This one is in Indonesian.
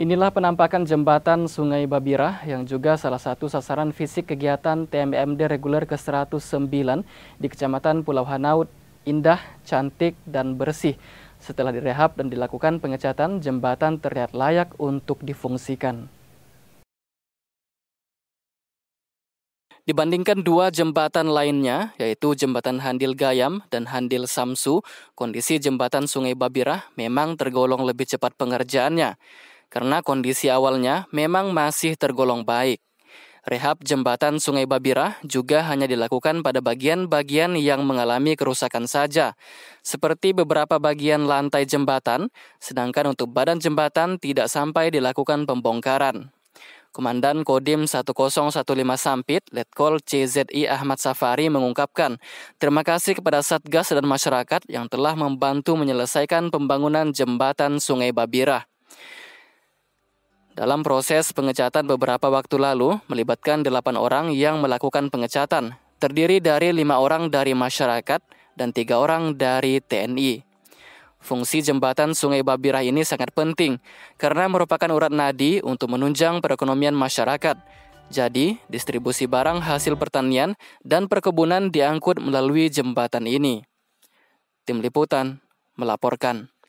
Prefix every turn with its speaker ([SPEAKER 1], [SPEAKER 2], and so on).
[SPEAKER 1] Inilah penampakan jembatan Sungai Babirah yang juga salah satu sasaran fisik kegiatan TMMD reguler ke-109 di Kecamatan Pulau Hanaut, indah, cantik, dan bersih. Setelah direhab dan dilakukan pengecatan, jembatan terlihat layak untuk difungsikan. Dibandingkan dua jembatan lainnya, yaitu jembatan Handil Gayam dan Handil Samsu, kondisi jembatan Sungai Babirah memang tergolong lebih cepat pengerjaannya. Karena kondisi awalnya memang masih tergolong baik. Rehab jembatan Sungai Babira juga hanya dilakukan pada bagian-bagian yang mengalami kerusakan saja, seperti beberapa bagian lantai jembatan, sedangkan untuk badan jembatan tidak sampai dilakukan pembongkaran. Komandan Kodim 1015 Sampit, Letkol CZI Ahmad Safari mengungkapkan, terima kasih kepada Satgas dan masyarakat yang telah membantu menyelesaikan pembangunan jembatan Sungai Babirah dalam proses pengecatan beberapa waktu lalu melibatkan delapan orang yang melakukan pengecatan, terdiri dari lima orang dari masyarakat dan tiga orang dari TNI. Fungsi jembatan Sungai Babirah ini sangat penting karena merupakan urat nadi untuk menunjang perekonomian masyarakat. Jadi, distribusi barang hasil pertanian dan perkebunan diangkut melalui jembatan ini. Tim Liputan melaporkan.